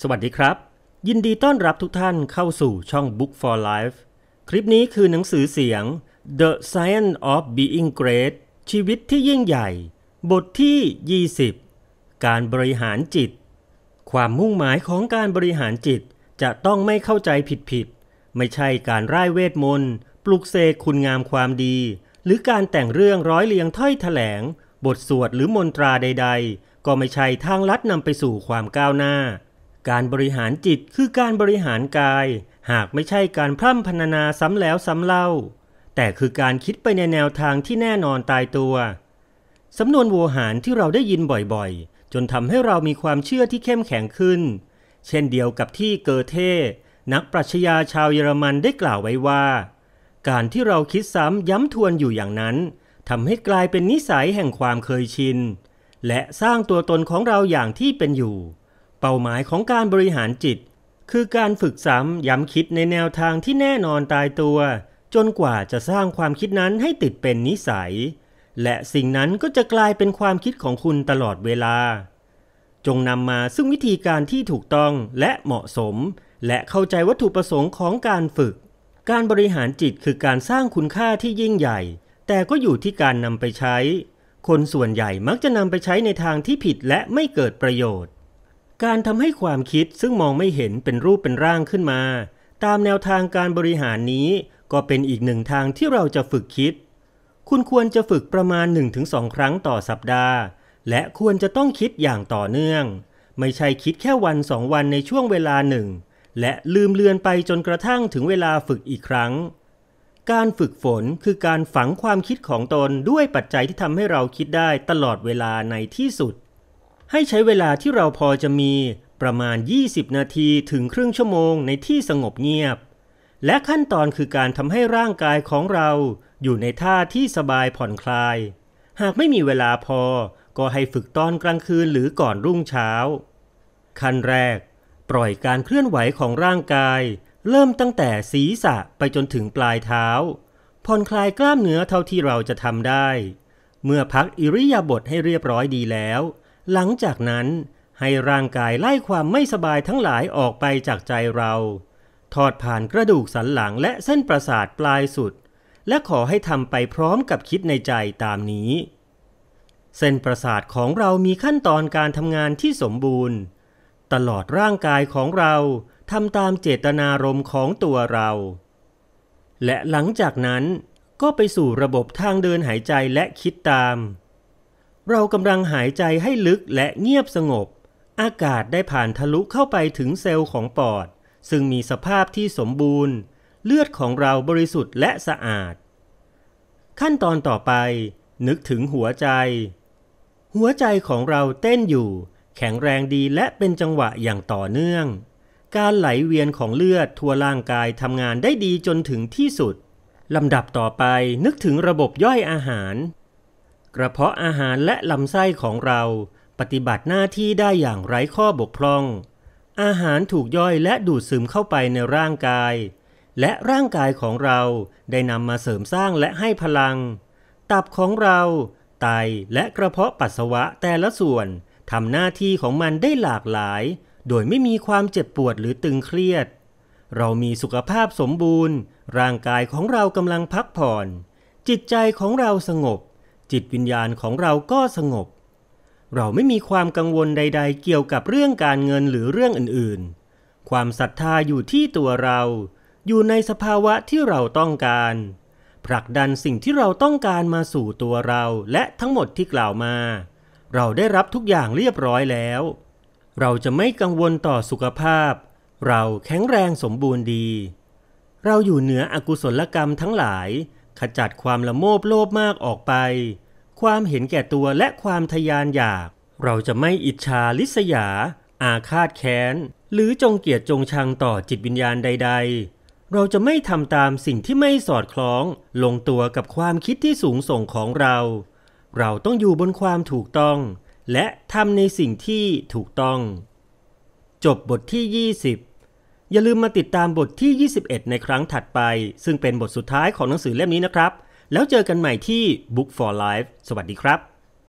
สวัสดีครับ ยินดีต้อนรับทุกท่านเข้าสู่ช่อง Book for Life คลิปนี้คือหนังสือเสียง The Science of Being Great ชีวิตที่ยิ่งใหญ่ บทที่ 20 การบริหารจิต ความมุ่งหมายของการบริหารจิตจะต้องไม่เข้าใจผิดผิด ไม่ใช่การร่ายเวทมนต์ ปลุกเสกคุณงามความดี หรือการแต่งเรื่องร้อยเรียงถ้อยถแถลง บทสวดหรือมนตราใด ๆ ก็ไม่ใช่ทางลัดนำไปสู่ความก้าวหน้าการบริหารจิตคือการบริหารกาย หากไม่ใช่การพร่ำพรรณนาซ้ำแล้วซ้ำเล่า แต่คือการคิดไปในแนวทางที่แน่นอนตายตัว สำนวนโวหารที่เราได้ยินบ่อยๆ จนทำให้เรามีความเชื่อที่เข้มแข็งขึ้น เช่นเดียวกับที่เกอเทนักปรัชญาชาวเยอรมันได้กล่าวไว้ว่า การที่เราคิดซ้ำย้ำทวนอยู่อย่างนั้นทำให้กลายเป็นนิสัยแห่งความเคยชิน และสร้างตัวตนของเราอย่างที่เป็นอยู่เป้าหมายของการบริหารจิต คือการฝึกซ้ำย้ำคิดในแนวทางที่แน่นอนตายตัว จนกว่าจะสร้างความคิดนั้นให้ติดเป็นนิสัย และสิ่งนั้นก็จะกลายเป็นความคิดของคุณตลอดเวลา จงนำมาซึ่งวิธีการที่ถูกต้องและเหมาะสม และเข้าใจวัตถุประสงค์ของการฝึก การบริหารจิตคือการสร้างคุณค่าที่ยิ่งใหญ่ แต่ก็อยู่ที่การนำไปใช้ คนส่วนใหญ่มักจะนำไปใช้ในทางที่ผิดและไม่เกิดประโยชน์การทำให้ความคิดซึ่งมองไม่เห็นเป็นรูปเป็นร่างขึ้นมา ตามแนวทางการบริหารนี้ก็เป็นอีกหนึ่งทางที่เราจะฝึกคิด คุณควรจะฝึกประมาณ 1-2 ครั้งต่อสัปดาห์ และควรจะต้องคิดอย่างต่อเนื่อง ไม่ใช่คิดแค่วันสองวันในช่วงเวลาหนึ่ง และลืมเลือนไปจนกระทั่งถึงเวลาฝึกอีกครั้ง การฝึกฝนคือการฝังความคิดของตนด้วยปัจจัยที่ทำให้เราคิดได้ตลอดเวลาในที่สุดให้ใช้เวลาที่เราพอจะมีประมาณ 20 นาทีถึงครึ่งชั่วโมงในที่สงบเงียบ และขั้นตอนคือการทำให้ร่างกายของเราอยู่ในท่าที่สบายผ่อนคลาย หากไม่มีเวลาพอ ก็ให้ฝึกตอนกลางคืนหรือก่อนรุ่งเช้า ขั้นแรก ปล่อยการเคลื่อนไหวของร่างกาย เริ่มตั้งแต่ศีรษะไปจนถึงปลายเท้า ผ่อนคลายกล้ามเนื้อเท่าที่เราจะทำได้ เมื่อพักอิริยาบถให้เรียบร้อยดีแล้วหลังจากนั้นให้ร่างกายไล่ความไม่สบายทั้งหลายออกไปจากใจเรา ทอดผ่านกระดูกสันหลังและเส้นประสาทปลายสุด และขอให้ทำไปพร้อมกับคิดในใจตามนี้ เส้นประสาทของเรามีขั้นตอนการทำงานที่สมบูรณ์ ตลอดร่างกายของเราทำตามเจตนารมณ์ของตัวเรา และหลังจากนั้นก็ไปสู่ระบบทางเดินหายใจและคิดตามเรากำลังหายใจให้ลึกและเงียบสงบ อากาศได้ผ่านทะลุเข้าไปถึงเซลล์ของปอด ซึ่งมีสภาพที่สมบูรณ์ เลือดของเราบริสุทธิ์และสะอาด ขั้นตอนต่อไป นึกถึงหัวใจ หัวใจของเราเต้นอยู่ แข็งแรงดีและเป็นจังหวะอย่างต่อเนื่อง การไหลเวียนของเลือดทั่วร่างกายทำงานได้ดีจนถึงที่สุด ลำดับต่อไปนึกถึงระบบย่อยอาหารกระเพาะอาหารและลำไส้ของเรา ปฏิบัติหน้าที่ได้อย่างไร้ข้อบกพร่อง อาหารถูกย่อยและดูดซึมเข้าไปในร่างกาย และร่างกายของเราได้นำมาเสริมสร้างและให้พลัง ตับของเราไตและกระเพาะปัสสาวะแต่ละส่วนทำหน้าที่ของมันได้หลากหลาย โดยไม่มีความเจ็บปวดหรือตึงเครียด เรามีสุขภาพสมบูรณ์ ร่างกายของเรากำลังพักผ่อน จิตใจของเราสงบจิตวิญญาณของเราก็สงบ เราไม่มีความกังวลใด ๆ เกี่ยวกับเรื่องการเงินหรือเรื่องอื่นๆ ความศรัทธาอยู่ที่ตัวเรา อยู่ในสภาวะที่เราต้องการ ผลักดันสิ่งที่เราต้องการมาสู่ตัวเรา และทั้งหมดที่กล่าวมา เราได้รับทุกอย่างเรียบร้อยแล้ว เราจะไม่กังวลต่อสุขภาพ เราแข็งแรงสมบูรณ์ดี เราอยู่เหนืออกุศลกรรมทั้งหลาย ขจัดความละโมบโลภมากออกไปความเห็นแก่ตัวและความทยานอยาก เราจะไม่อิจฉาลิษยา อาฆาตแค้นหรือจงเกียดจงชังต่อจิตวิญญาณใด ๆ เราจะไม่ทำตามสิ่งที่ไม่สอดคล้องลงตัวกับความคิดที่สูงส่งของเรา เราต้องอยู่บนความถูกต้อง และทำในสิ่งที่ถูกต้อง จบบทที่ 20 อย่าลืมมาติดตามบทที่ 21 ในครั้งถัดไป ซึ่งเป็นบทสุดท้ายของหนังสือเล่มนี้นะครับแล้วเจอกันใหม่ที่ Book for Life สวัสดีครับ